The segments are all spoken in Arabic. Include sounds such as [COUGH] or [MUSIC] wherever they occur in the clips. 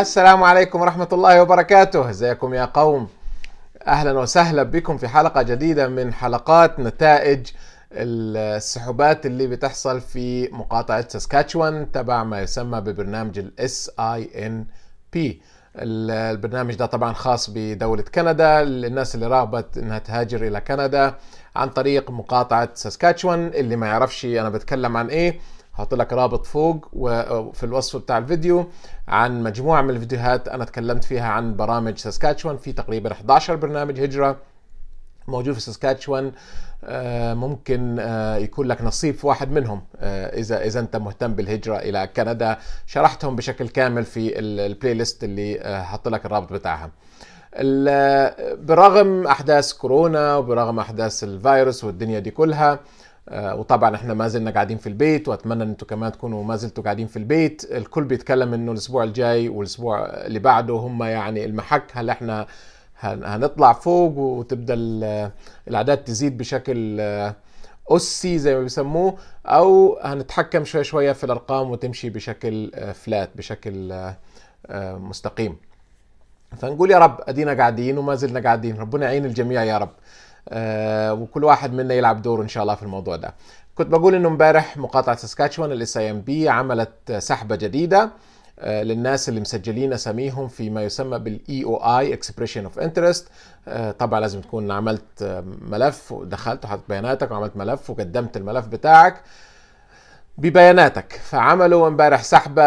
السلام عليكم ورحمة الله وبركاته ازيكم يا قوم اهلا وسهلا بكم في حلقة جديدة من حلقات نتائج السحوبات اللي بتحصل في مقاطعة ساسكاتشوان تبع ما يسمى ببرنامج الـ SINP البرنامج ده طبعا خاص بدولة كندا للناس اللي رغبت انها تهاجر الى كندا عن طريق مقاطعة ساسكاتشوان اللي ما يعرفش انا بتكلم عن ايه هحط لك رابط فوق وفي الوصف بتاع الفيديو عن مجموعه من الفيديوهات انا اتكلمت فيها عن برامج ساسكاتشوان في تقريبا 11 برنامج هجره موجود في ساسكاتشوان آه، ممكن آه، يكون لك نصيب في واحد منهم آه، اذا اذا انت مهتم بالهجره الى كندا شرحتهم بشكل كامل في البلاي ليست اللي هحط لك الرابط بتاعها برغم احداث كورونا وبرغم احداث الفيروس والدنيا دي كلها آه، وطبعا احنا ما زلنا قاعدين في البيت واتمنى ان انتم كمان تكونوا ما زلتوا قاعدين في البيت الكل بيتكلم انه الاسبوع الجاي والاسبوع اللي بعده هم يعني المحك هل احنا هنطلع فوق وتبدا الاعداد تزيد بشكل آه، اسي زي ما بيسموه او هنتحكم شوي شويه في الارقام وتمشي بشكل فلات آه، بشكل مستقيم فنقول يا رب ادينا قاعدين وما زلنا قاعدين ربنا يعين الجميع يا رب آه، وكل واحد منا يلعب دور ان شاء الله في الموضوع ده كنت بقول انه امبارح مقاطعه ساسكاتشوان الاس اي ام بي عملت سحبه جديده آه، للناس اللي مسجلين اساميهم فيما يسمى بالاي او اي اكسبريشن اوف انترست طبعا لازم تكون عملت آه، ملف ودخلت وحطيت بياناتك وعملت ملف وقدمت الملف بتاعك ببياناتك فعملوا امبارح سحبه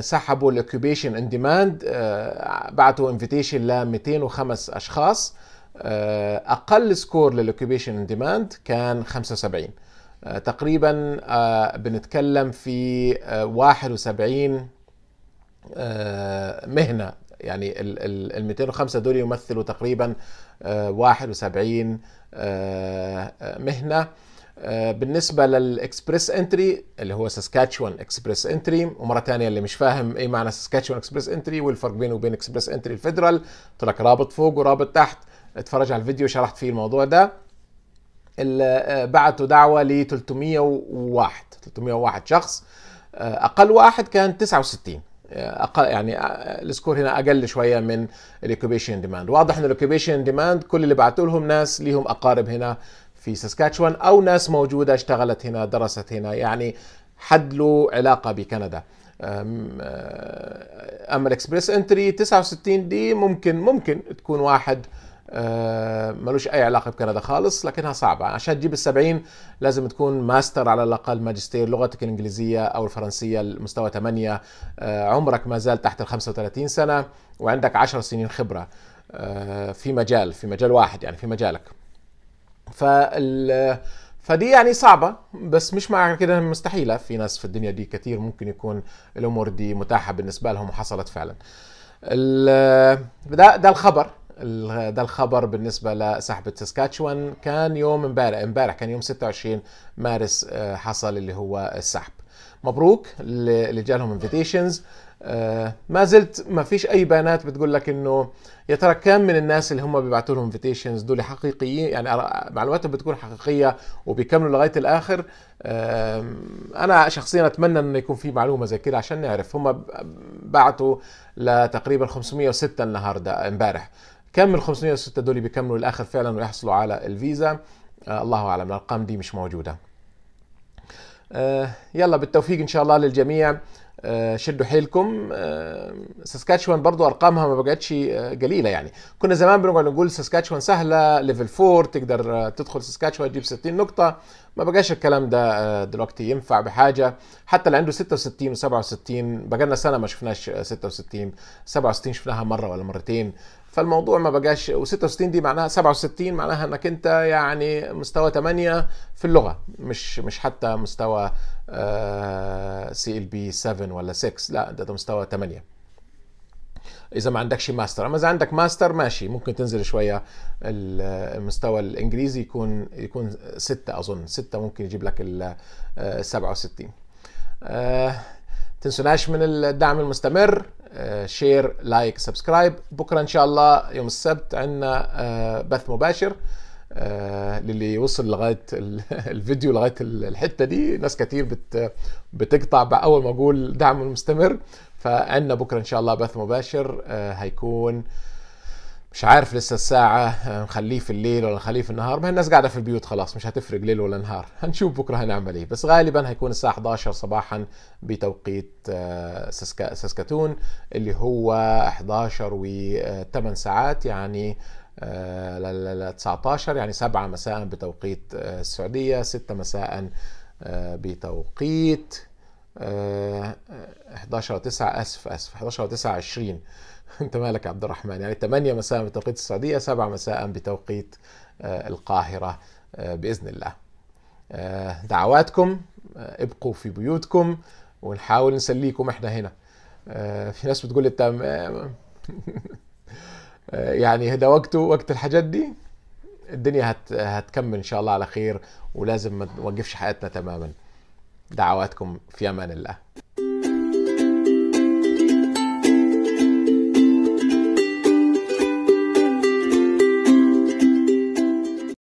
سحبوا الاكوبيشن ان ديماند بعتوا انفيتيشن ل 205 اشخاص آه، اقل سكور للاوكيبيشن ديماند كان 75 آه، تقريبا آه، بنتكلم في 71 مهنه يعني ال 205 دول يمثلوا تقريبا 71 مهنه بالنسبة للإكسبرس انتري اللي هو ساسكاتشوان إكسبرس انتري ومرة ثانية اللي مش فاهم إيه معنى ساسكاتشوان إكسبرس انتري والفرق بينه وبين إكسبرس انتري الفيدرال قلت لك رابط فوق ورابط تحت اتفرج على الفيديو شرحت فيه الموضوع ده آه، بعتوا دعوه ل 301 301 شخص آه، اقل واحد كان 69 آه، اقل يعني السكور هنا اقل شويه من الاوكيبيشن ديماند واضح ان الاوكيبيشن ديماند كل اللي بعتوا لهم ناس ليهم اقارب هنا في ساسكاتشوان او ناس موجوده اشتغلت هنا درست هنا يعني حد له علاقه بكندا اما الاكسبريس انتري 69 دي ممكن ممكن تكون واحد آه، ملوش اي علاقه بكندا خالص لكنها صعبه عشان تجيب ال70 لازم تكون ماستر على الاقل ماجستير لغتك الانجليزيه او الفرنسيه المستوى 8 آه، عمرك ما زال تحت ال 35 سنه وعندك 10 سنين خبره آه، في مجال في مجال واحد يعني في مجالك فال فدي يعني صعبة بس مش معنى كده مستحيلة في ناس في الدنيا دي كتير ممكن يكون الأمور دي متاحة بالنسبة لهم وحصلت فعلا ده, ده الخبر ده الخبر بالنسبه لسحب ساسكاتشوان كان يوم امبارح امبارح كان يوم 26 مارس آه، حصل اللي هو السحب مبروك اللي جالهم انفيتيشنز آه، ما زلت ما فيش اي بيانات بتقول لك انه يا ترى كم من الناس اللي هم بيبعتوا لهم انفيتيشنز دول حقيقيين يعني معلوماتهم بتكون حقيقيه وبيكملوا لغايه الاخر انا شخصيا اتمنى انه يكون في معلومه زي كده عشان نعرف هم بعتوا لتقريبا 506 النهارده امبارح كم ال 506 دول بيكملوا الاخر فعلا ويحصلوا على الفيزا آه الله اعلم الارقام دي مش موجوده آه يلا بالتوفيق ان شاء الله للجميع آه، شدوا حيلكم آه، ساسكاتشوان برضو ارقامها ما بقتش آه، قليله يعني كنا زمان بنقعد نقول ساسكاتشوان سهله ليفل 4 تقدر تدخل ساسكاتشوان تجيب 60 نقطه ما بقاش الكلام ده دلوقتي ينفع بحاجه حتى اللي عنده 66 و67 بقالنا سنه ما شفناش 66 67 شفناها مره ولا مرتين فالموضوع ما بقاش و66 دي معناها 67 معناها انك انت يعني مستوى 8 في اللغه مش مش حتى مستوى سي ال بي 7 ولا 6 لا ده, ده مستوى 8 اذا ما عندكش ماستر اما اذا عندك ماستر ماشي ممكن تنزل شويه المستوى الانجليزي يكون يكون 6 اظن 6 ممكن يجيب لك ال 67 آه،, أه تنسوناش من الدعم المستمر شير لايك سبسكرايب بكره ان شاء الله يوم السبت عندنا آه، بث مباشر آه، للي وصل لغايه [LAUGHS] الفيديو لغايه الحته دي ناس كتير بت بتقطع باول ما اقول دعم مستمر فعندنا بكره ان شاء الله بث مباشر آه، هيكون مش عارف لسه الساعة آه، نخليه في الليل ولا نخليه في النهار ما الناس قاعدة في البيوت خلاص مش هتفرق ليل ولا نهار هنشوف بكرة هنعمل ايه بس غالبا هيكون الساعة 11 صباحا بتوقيت ساسكاتون اللي هو 11 و 8 ساعات يعني آه، لل 19 يعني 7 آه، آه، [LAUGHS] يعني مساء بتوقيت السعودية 6 مساء بتوقيت 11 9 اسف اسف 11 9 20 انت مالك عبد الرحمن يعني 8 مساء بتوقيت السعودية 7 مساء بتوقيت القاهرة بإذن الله دعواتكم ابقوا في بيوتكم ونحاول نسليكم احنا هنا في ناس بتقول لي [LAUGHS] آه، يعني هذا وقته وقت الحاجات دي الدنيا هت هتكمل ان شاء الله على خير ولازم ما نوقفش حياتنا تماما دعواتكم في امان الله